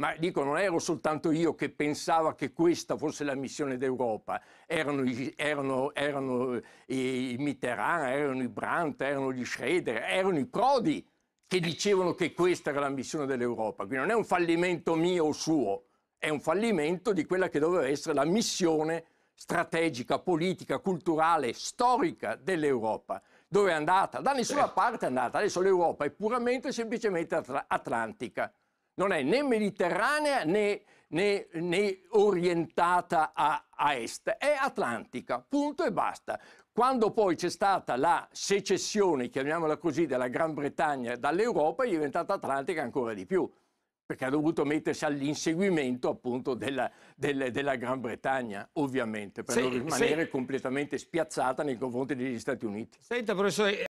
ma dico non ero soltanto io che pensavo che questa fosse la missione d'Europa, erano, erano, erano i Mitterrand, erano i Brandt, erano gli Schroeder, erano i Prodi che eh. dicevano che questa era la missione dell'Europa. Quindi non è un fallimento mio o suo, è un fallimento di quella che doveva essere la missione strategica, politica, culturale, storica dell'Europa. Dove è andata? Da nessuna eh. parte è andata. Adesso l'Europa è puramente e semplicemente atl- atlantica non è né mediterranea né, né, né orientata a, a est, è atlantica, punto e basta. Quando poi c'è stata la secessione, chiamiamola così, della Gran Bretagna dall'Europa, è diventata atlantica ancora di più perché ha dovuto mettersi all'inseguimento appunto della, della, della Gran Bretagna, ovviamente, per sì, non rimanere sì. completamente spiazzata nei confronti degli Stati Uniti. Senta, professore,